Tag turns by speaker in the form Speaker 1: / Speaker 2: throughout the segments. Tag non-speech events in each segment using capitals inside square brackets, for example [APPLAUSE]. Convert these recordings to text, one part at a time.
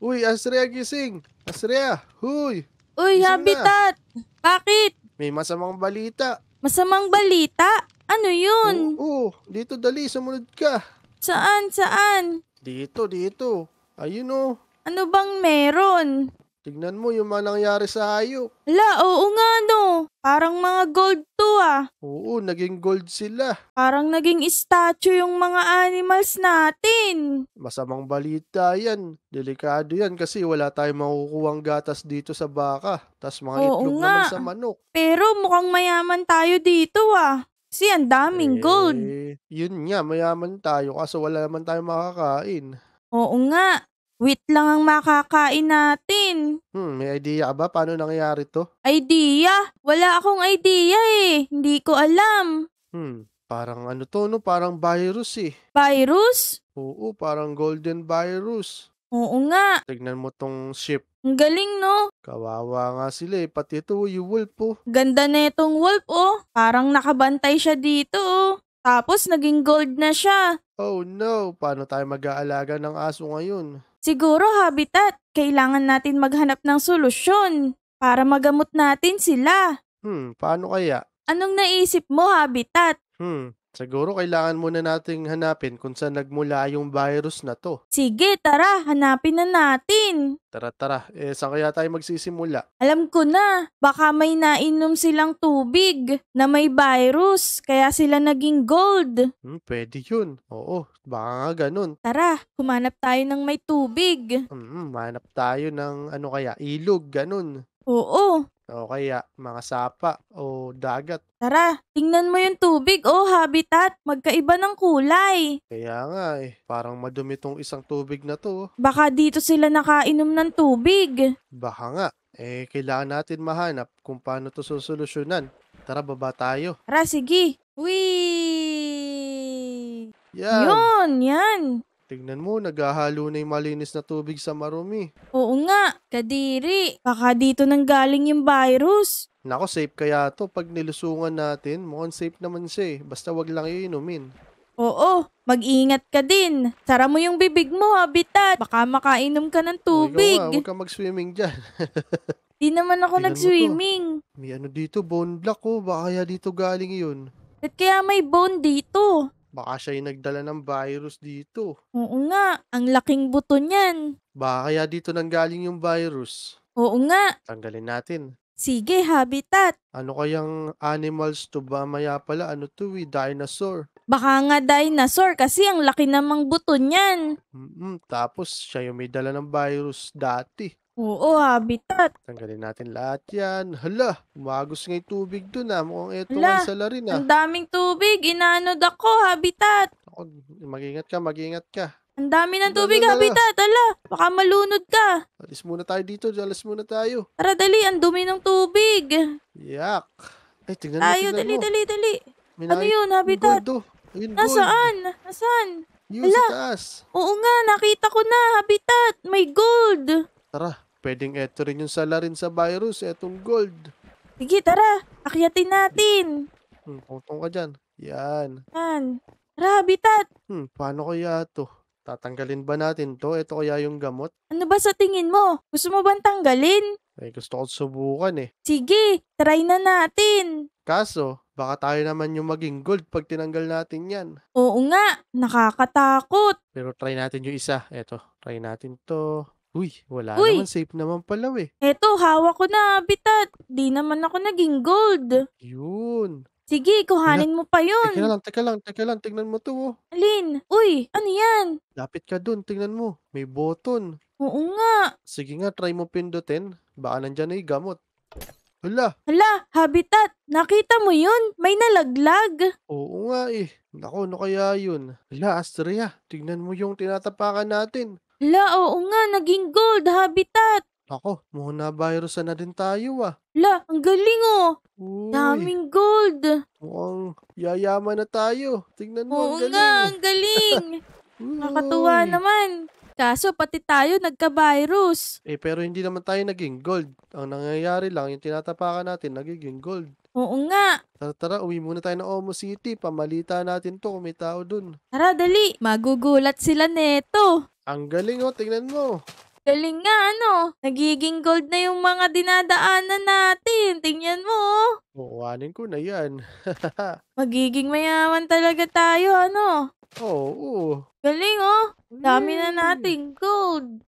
Speaker 1: Uy, Astrea gising! Astrea! Huy! Uy, gising Habitat! Na. Bakit?
Speaker 2: May masamang balita.
Speaker 1: Masamang balita? Ano yun? Oo, oo, dito
Speaker 2: dali, sumunod ka. Saan, saan? Dito, dito. Ayun o. Oh. Ano bang meron? Tignan mo yung mga nangyari sa hayop. La, oo nga no.
Speaker 1: Parang mga gold to ah. Oo, naging gold sila. Parang naging statue yung mga animals natin.
Speaker 2: Masamang balita yan. Delikado yan kasi wala tayong makukuhang gatas dito sa baka. Tas mga oo itlog nga. naman sa
Speaker 1: manok. Pero mukhang mayaman tayo dito ah. Kasi ang daming eh, gold.
Speaker 2: Yun nga, mayaman tayo kaso wala naman tayong makakain. Oo nga. Wheat lang ang makakain natin. Hmm, may idea ba paano nangyayari to?
Speaker 1: Idea? Wala akong idea eh. Hindi ko alam.
Speaker 2: Hmm, parang ano to no? Parang virus eh. Virus? Oo, parang golden virus.
Speaker 1: Oo nga.
Speaker 2: Tignan mo tong ship.
Speaker 1: Ang galing no?
Speaker 2: Kawawa nga sila eh. Pati ito yung wolf oh.
Speaker 1: Ganda na itong wolf oh. Parang nakabantay siya dito oh. Tapos naging gold na siya.
Speaker 2: Oh no, paano tayo mag-aalaga ng aso ngayon?
Speaker 1: Siguro habitat, kailangan natin maghanap ng solusyon para magamot natin sila.
Speaker 2: Hmm, paano kaya? Anong
Speaker 1: naisip mo, habitat?
Speaker 2: Hmm, Siguro kailangan muna nating hanapin kung saan nagmula yung virus na to.
Speaker 1: Sige, tara, hanapin na natin.
Speaker 2: Tara tara, eh saan kaya tayo magsisimula?
Speaker 1: Alam ko na, baka may nainom silang tubig na may virus, kaya sila naging gold.
Speaker 2: Hmm, pwede yun. Oo, baka nga ganun.
Speaker 1: Tara, humanap tayo ng may tubig.
Speaker 2: Hmm, hanap tayo ng ano kaya, ilog, ganun. Oo, o kaya mga sapa o dagat.
Speaker 1: Tara, tingnan mo yung tubig o oh, habitat. Magkaiba ng kulay.
Speaker 2: Kaya nga eh, parang madumi tong isang tubig na to. Oh. Baka
Speaker 1: dito sila nakainom ng tubig.
Speaker 2: Baka nga. Eh, kailangan natin mahanap kung paano to susolusyonan. Tara, baba tayo.
Speaker 1: Tara, sige. Wee! Yan. Yun, yan.
Speaker 2: Tignan mo, naghahalo na yung malinis na tubig sa marumi.
Speaker 1: Oo nga, kadiri. Baka dito nang galing yung virus.
Speaker 2: Nako, safe kaya to. Pag nilusungan natin, mukhang safe naman siya eh. Basta wag lang yung inumin.
Speaker 1: Oo, mag-ingat ka din. Sara mo yung bibig mo, habitat. Baka makainom ka ng tubig. Huwag ka, mag-swimming dyan. [LAUGHS] Di naman ako Tignan nag-swimming.
Speaker 2: May ano dito, bone block ko. Oh. Baka kaya dito galing yun.
Speaker 1: Ba't kaya may bone dito?
Speaker 2: Baka siya yung nagdala ng virus dito.
Speaker 1: Oo nga, ang laking buto niyan.
Speaker 2: Baka kaya dito nanggaling yung virus. Oo nga. Tanggalin natin.
Speaker 1: Sige, habitat.
Speaker 2: Ano kayang animals to ba? Maya pala, ano to eh, dinosaur.
Speaker 1: Baka nga dinosaur kasi ang laki namang buto niyan.
Speaker 2: mm tapos siya yung may dala ng virus dati. Oo, habitat. Tanggalin natin lahat yan. Hala, umagos nga tubig dun ah. Mukhang ito Hala, ay salarin ah. Ang
Speaker 1: daming tubig. Inaanod ako, habitat.
Speaker 2: Ako, mag-ingat ka, mag-ingat ka.
Speaker 1: Ang dami ng tubig, Lala, habitat. Ala, baka malunod
Speaker 2: ka. Alis muna tayo dito. Alis muna tayo.
Speaker 1: Tara, dali. Ang dumi ng tubig.
Speaker 2: Yak. Ay, tingnan mo, Tayo, tingnan dali, mo. dali, dali. May Ano yun, habitat? Gold, oh. Ayun, Nasaan?
Speaker 1: Nasaan? Yun, sa taas. Oo nga, nakita ko na, habitat. May gold.
Speaker 2: Tara, Pwedeng eto rin yung rin sa virus, etong gold.
Speaker 1: Sige, tara. Akyatin natin.
Speaker 2: Hmm, tungtong ka dyan. Yan.
Speaker 1: Yan. Tara,
Speaker 2: bitat. Hmm, paano kaya to? Tatanggalin ba natin to? Ito kaya yung gamot?
Speaker 1: Ano ba sa tingin mo? Gusto mo bang tanggalin?
Speaker 2: Ay, gusto ko subukan eh.
Speaker 1: Sige, try na natin.
Speaker 2: Kaso, baka tayo naman yung maging gold pag tinanggal natin yan.
Speaker 1: Oo nga, nakakatakot.
Speaker 2: Pero try natin yung isa. Eto, try natin to. Uy, wala Uy! naman. Safe naman pala eh.
Speaker 1: Eto, hawak ko na, bitat. Di naman ako naging gold.
Speaker 2: Yun.
Speaker 1: Sige, kuhanin mo pa yun. Teka lang, teka lang, teka lang. Tingnan mo to, oh. Alin? Uy, ano yan?
Speaker 2: Lapit ka dun, tingnan mo. May button. Oo nga. Sige nga, try mo pindutin. Baka nandyan na yung gamot. Hala, Hala, habitat. Nakita mo yun? May nalaglag. oo nga eh. Nako, ano kaya yun? Hala, Astrea, tingnan mo yung tinatapakan natin.
Speaker 1: La, oo nga, naging gold habitat.
Speaker 2: Ako, muna virus na din tayo ah.
Speaker 1: La, ang galing oh. Uy, Daming gold. Mukhang yayaman na
Speaker 2: tayo.
Speaker 1: Tingnan mo, Oo ang galing. nga, ang galing. Nakatuwa
Speaker 2: naman. Kaso pati tayo nagka-virus. Eh, pero hindi naman tayo naging gold. Ang nangyayari lang, yung tinatapakan natin, nagiging gold.
Speaker 1: Oo nga.
Speaker 2: Tara, tara, uwi muna tayo ng Omo City. Pamalita natin to kung may tao dun.
Speaker 1: Tara, dali. Magugulat sila neto.
Speaker 2: Ang galing oh, tingnan mo.
Speaker 1: Galing nga, ano? Nagiging gold na yung mga dinadaanan natin. Tingnan mo. Oh.
Speaker 2: Kukuhanin ko na yan. [LAUGHS]
Speaker 1: Magiging mayaman talaga tayo, ano?
Speaker 2: Oo. Oh,
Speaker 1: Galing, oh. Dami na hmm. nating gold.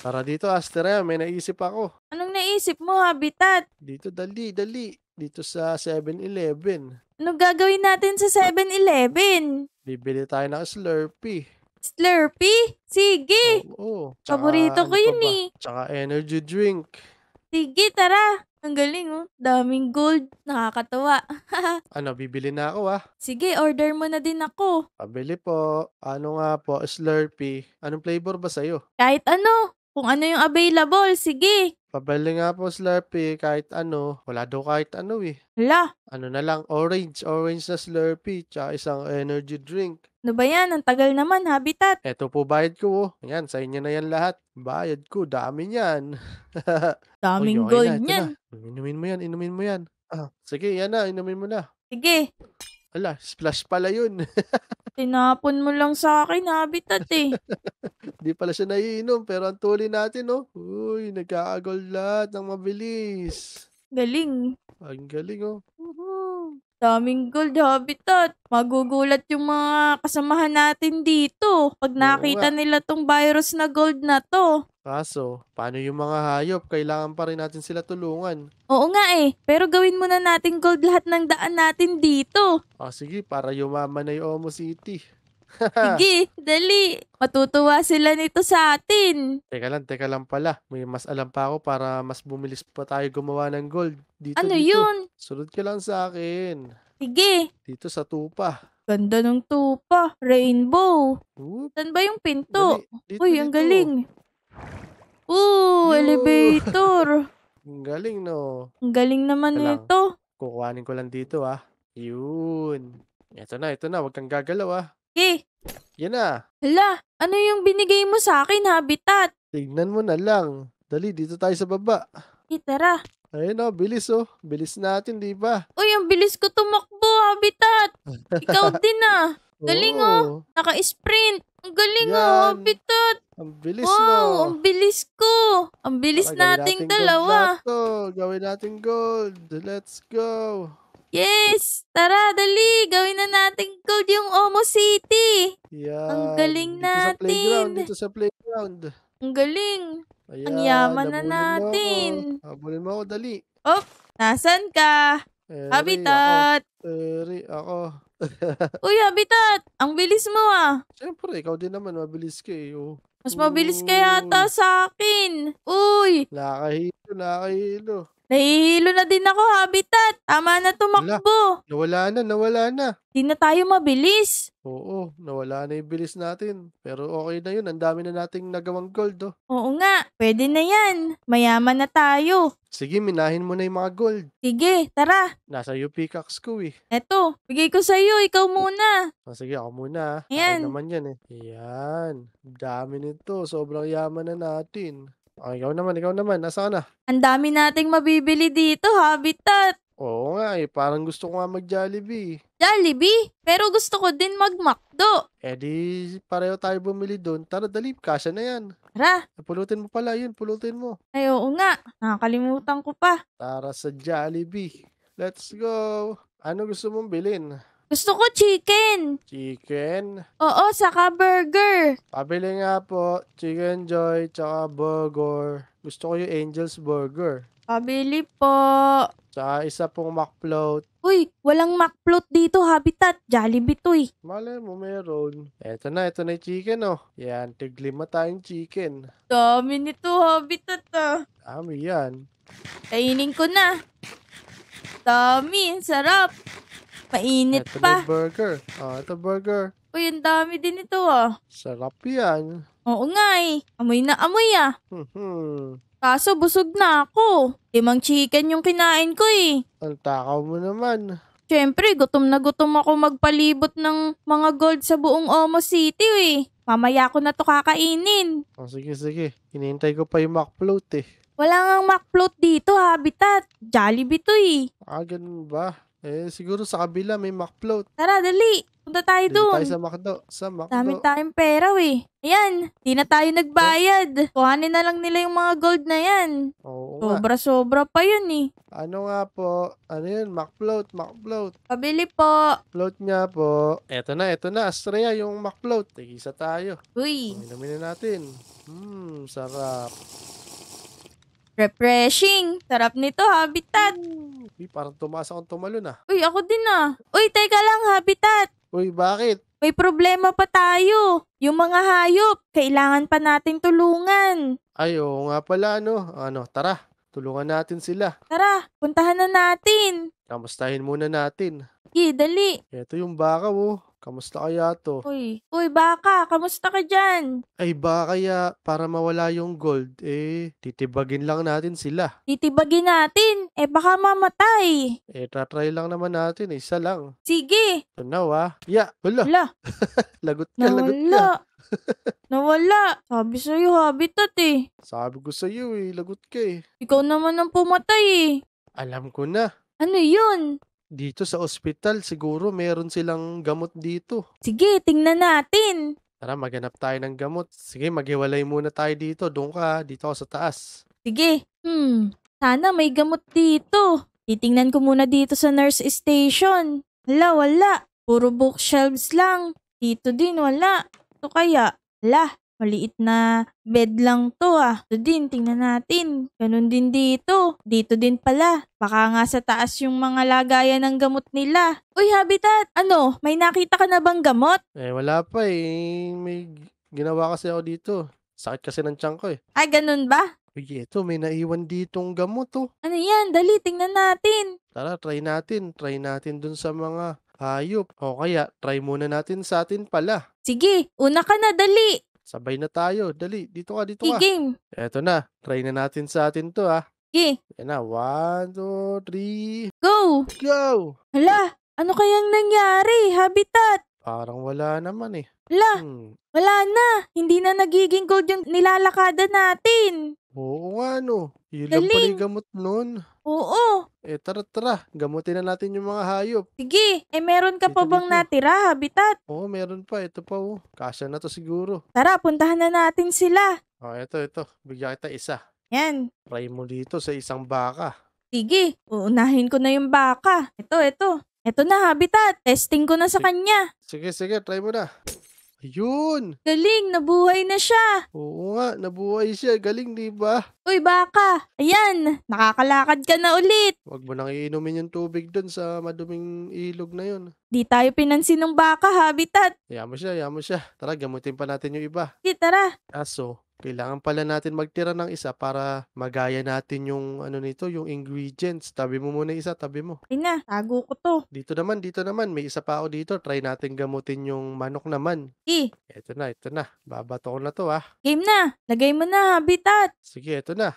Speaker 2: Tara dito, Astera. Ah. May naisip ako.
Speaker 1: Anong naisip mo, Habitat?
Speaker 2: Dito, dali, dali. Dito sa 7-Eleven.
Speaker 1: Ano gagawin natin sa 7-Eleven?
Speaker 2: Bibili tayo ng Slurpee.
Speaker 1: Slurpee? Sige! Oo. Paborito ko ano yun eh.
Speaker 2: Tsaka energy drink.
Speaker 1: Sige, tara. Ang galing oh. Daming gold. Nakakatawa. [LAUGHS]
Speaker 2: Ano, bibili na ako ah.
Speaker 1: Sige, order mo na din ako.
Speaker 2: Pabili po. Ano nga po, Slurpee. Anong flavor ba sa'yo?
Speaker 1: Kahit ano. Kung ano yung available, sige.
Speaker 2: Pabili nga po, Slurpee, kahit ano. Wala daw kahit ano eh. Hala, Ano na lang, orange. Orange na Slurpee, tsaka isang energy drink.
Speaker 1: ano ba yan? Ang tagal naman, habitat.
Speaker 2: Eto po bayad ko oh. Ayan, sa inyo na yan lahat. Bayad ko, dami niyan. [LAUGHS] Daming Uy, okay gold ito niyan. na. Inumin mo yan, inumin mo yan. Ah, sige, yan na, inumin mo na. Sige. Ala, splash pala yun. [LAUGHS] Tinapon mo lang sa akin, habitat eh. Hindi [LAUGHS] pala siya naiinom, pero ang tuli natin, no? Oh. Uy, nagkaagol lahat ng mabilis.
Speaker 1: Galing.
Speaker 2: Ang galing, oh. Woohoo.
Speaker 1: Daming gold habitat. Magugulat yung mga kasamahan natin dito pag nakita nila tong virus na gold na to.
Speaker 2: Kaso, paano yung mga hayop? Kailangan pa rin natin sila tulungan.
Speaker 1: Oo nga eh, pero gawin muna natin gold lahat ng daan natin dito.
Speaker 2: Ah, sige, para yumaman na yung Omo City. [LAUGHS] sige,
Speaker 1: dali. Matutuwa sila nito sa atin.
Speaker 2: Teka lang, teka lang pala. May mas alam pa ako para mas bumilis pa tayo gumawa ng gold. Dito, Ano dito. yun? Sunod ka lang sa akin. Sige. Dito sa tupa.
Speaker 1: Ganda ng tupa. Rainbow. Oop, Saan ba yung pinto? dali. Dito, Uy, ang galing. Ooh, elevator.
Speaker 2: [LAUGHS] Ang galing, no?
Speaker 1: Ang galing naman Ito nito.
Speaker 2: Kukuhanin ko lang dito, ah. Yun. Ito na, ito na. Huwag kang gagalaw, ah. Okay. Yan na.
Speaker 1: Hala, ano yung binigay mo sa akin, Habitat?
Speaker 2: Tignan mo na lang. Dali, dito tayo sa baba. Okay, tara. Ayun no, oh, bilis oh. Bilis natin, di ba?
Speaker 1: Uy, ang bilis ko tumakbo, Habitat. Ikaw [LAUGHS] din ah. Galing oh. Oo. oh. Naka-sprint. Ang galing oh, Habitat.
Speaker 2: Ang bilis wow, no. Wow, ang
Speaker 1: bilis ko. Ang bilis Para, nating natin dalawa. Gold gawin natin gold. Let's go. Yes! Tara, dali! Gawin na natin gold yung Omo City!
Speaker 2: Yeah. Ang galing dito natin! Sa dito sa playground.
Speaker 1: Ang galing!
Speaker 2: Ayan, ang yaman na natin! Mo Habulin mo ako, dali!
Speaker 1: Oh! Nasaan ka?
Speaker 2: Eri, Habitat! Ako. Eri, ako. [LAUGHS] Uy,
Speaker 1: Habitat! Ang bilis mo ah!
Speaker 2: Siyempre, ikaw din naman. Mabilis ka eh. Oh.
Speaker 1: Mas mabilis kaya ata sa akin. Uy! Nakahilo,
Speaker 2: nakahilo.
Speaker 1: Nahihilo na din ako, Habitat. Tama
Speaker 2: na tumakbo. Nawala na, nawala na.
Speaker 1: Di na tayo mabilis.
Speaker 2: Oo, nawala na yung bilis natin. Pero okay na yun, ang dami na nating nagawang gold, oh.
Speaker 1: Oo nga, pwede na yan. Mayaman na tayo. Sige, minahin
Speaker 2: mo na yung mga gold.
Speaker 1: Sige, tara.
Speaker 2: Nasa yung pickaxe ko eh.
Speaker 1: Eto, bigay ko sa iyo, ikaw muna.
Speaker 2: Ah, sige, ako muna. ah. Ayan. naman yan eh. Ayan, dami nito. Sobrang yaman na natin. Ah, ikaw naman, ikaw naman. Nasaan na?
Speaker 1: Ang dami nating mabibili dito, Habitat.
Speaker 2: Oo nga eh, parang gusto ko nga mag-Jollibee.
Speaker 1: Jollibee? Pero gusto ko din mag-McDo.
Speaker 2: Eh di, pareho tayo bumili doon. Tara, dali, kasya na yan. Tara. Pulutin mo pala, yun, pulutin mo.
Speaker 1: Ay, oo nga. Nakakalimutan ko pa.
Speaker 2: Tara sa Jollibee. Let's go. Ano gusto mong bilhin?
Speaker 1: Gusto ko chicken.
Speaker 2: Chicken?
Speaker 1: Oo, saka burger.
Speaker 2: Pabili nga po, chicken joy, tsaka burger. Gusto ko yung Angel's Burger.
Speaker 1: Pabili po.
Speaker 2: Sa isa pong McFloat.
Speaker 1: Uy, walang McFloat dito, Habitat. Jollibee to eh.
Speaker 2: Malay mo, meron. Eto na, eto na yung chicken oh. Yan, tiglima tayong chicken.
Speaker 1: Dami nito, Habitat ah.
Speaker 2: Dami yan.
Speaker 1: Kainin ko na. Dami, sarap. Mainit pa.
Speaker 2: may burger. Oh, ah, ito burger.
Speaker 1: Uy, ang dami din ito ah.
Speaker 2: Sarap yan.
Speaker 1: Oo nga eh. Amoy na amoy ah.
Speaker 2: Hmm.
Speaker 1: Kaso busog na ako. Limang chicken yung kinain ko eh.
Speaker 2: Ang takaw mo naman.
Speaker 1: Siyempre, gutom na gutom ako magpalibot ng mga gold sa buong Omo City eh. Mamaya ko na to kakainin.
Speaker 2: Oh, sige, sige. Hinihintay ko pa yung McFloat eh.
Speaker 1: Wala ngang McFloat dito, Habitat. Jollibee to eh.
Speaker 2: Ah, ganun ba? Eh, siguro sa kabila may McFloat. Tara,
Speaker 1: dali. Punta tayo Dito doon. tayo sa McDo.
Speaker 2: Sa McDo. Dami
Speaker 1: tayong pera, we. Ayan, di na tayo nagbayad. Kuhanin na lang nila yung mga gold na yan. Oo Sobra-sobra pa yun eh.
Speaker 2: Ano nga po? Ano yun? McFloat, McFloat. Pabili po. Float nga po. Eto na, eto na. Astrea, yung McFloat. Tigisa tayo. Uy, Inumin natin. Hmm, sarap. Refreshing! Sarap nito, Habitat! Uy, parang tumaas akong tumalon ah.
Speaker 1: Uy, ako din ah. Uy, teka lang, Habitat!
Speaker 2: Uy, bakit?
Speaker 1: May problema pa tayo. Yung mga hayop, kailangan pa natin tulungan.
Speaker 2: Ay, oo nga pala ano. Ano, tara. Tulungan natin sila.
Speaker 1: Tara, puntahan na natin.
Speaker 2: Kamustahin muna natin.
Speaker 1: Sige, dali.
Speaker 2: Ito yung baka, oh. Kamusta kaya to?
Speaker 1: Uy, uy baka, kamusta ka dyan?
Speaker 2: Ay baka kaya para mawala yung gold, eh titibagin lang natin sila.
Speaker 1: Titibagin natin? Eh baka mamatay.
Speaker 2: Eh tatry lang naman natin, eh, isa lang.
Speaker 1: Sige.
Speaker 2: Ito na oh, ah. Ya, yeah, wala. Wala. [LAUGHS] lagot ka, Nawala. lagot ka.
Speaker 1: Nawala. Sabi sa'yo, habitat eh.
Speaker 2: Sabi ko sa'yo eh, lagot ka eh. Ikaw naman ang pumatay eh. Alam ko na. Ano yun? Dito sa ospital, siguro meron silang gamot dito. Sige,
Speaker 1: tingnan natin.
Speaker 2: Tara, maghanap tayo ng gamot. Sige, maghiwalay muna tayo dito. Doon ka, dito ako sa taas.
Speaker 1: Sige. Hmm, sana may gamot dito. Titingnan ko muna dito sa nurse station. Wala, wala. Puro bookshelves lang. Dito din, wala. Ito kaya, hala, Maliit na bed lang to ah. Ito din, tingnan natin. Ganun din dito. Dito din pala. Baka nga sa taas yung mga lagayan ng gamot nila. Uy, Habitat! Ano? May nakita ka na bang gamot?
Speaker 2: Eh, wala pa eh. May ginawa kasi ako dito. Sakit kasi ng tiyan ko eh.
Speaker 1: Ay, ganun ba?
Speaker 2: Uy, eto, may naiwan ditong gamot oh.
Speaker 1: Ano yan? Dali, tingnan natin.
Speaker 2: Tara, try natin. Try natin dun sa mga hayop. O kaya, try muna natin sa atin pala. Sige,
Speaker 1: una ka na, dali.
Speaker 2: Sabay na tayo. Dali, dito ka, dito ka. game Eto na. Try na natin sa atin to ah. Sige. Yan na. One, two, three. Go! Go! Hala, ano kayang nangyari, Habitat? Parang wala naman eh. La, Hmm.
Speaker 1: wala na. Hindi na nagiging gold yung nilalakada natin.
Speaker 2: Oo nga no. Yun lang pala gamot nun. Oo, Eh tara tara, gamutin na natin yung mga hayop.
Speaker 1: sige. Eh meron ka pa bang
Speaker 2: natira, Habitat? Oo, meron pa. Ito pa oh. Kasya na to siguro. Tara, puntahan na natin sila. Oh, ito, ito. Bigyan kita isa. Yan, Try mo dito sa isang baka.
Speaker 1: sige. Uunahin ko na yung baka. Ito, ito. Eto na, habitat. Testing ko na sa kanya.
Speaker 2: Sige, sige. Try mo na.
Speaker 1: Ayun! Galing! Nabuhay na siya! Oo nga, nabuhay siya. Galing, di ba? Uy, baka! Ayan! Nakakalakad ka na ulit!
Speaker 2: Huwag mo nang iinumin yung tubig dun sa maduming ilog na yun.
Speaker 1: Di tayo pinansin ng baka, habitat!
Speaker 2: Hayaan mo siya, hayaan mo siya. Tara, gamutin pa natin yung iba. Sige, tara! Aso, kailangan pala natin magtira ng isa para magaya natin yung ano nito, yung ingredients. Tabi mo muna isa, tabi mo. Ay na, tago ko to. Dito naman, dito naman. May isa pa ako dito. Try natin gamutin yung manok naman. E. Ito na, ito na. Babato ko na to ah.
Speaker 1: Game na. Lagay mo na, habitat.
Speaker 2: Sige, ito na.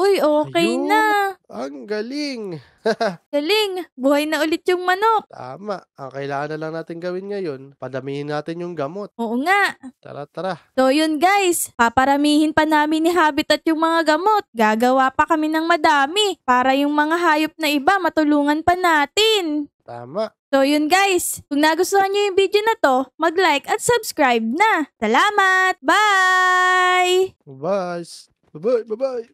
Speaker 1: Uy, okay Ayun, na. Ang galing. [LAUGHS] Galing! Buhay na ulit yung manok.
Speaker 2: Tama. Ang kailangan na lang natin gawin ngayon, padamihin natin yung gamot. Oo nga. Tara, tara.
Speaker 1: So yun guys, paparamihin pa namin ni Habitat yung mga gamot. Gagawa pa kami ng madami para yung mga hayop na iba matulungan pa natin. Tama. So yun guys, kung nagustuhan nyo yung video na to, mag-like at subscribe na. Salamat! Bye!
Speaker 2: Bye!
Speaker 1: Bye-bye! Bye-bye!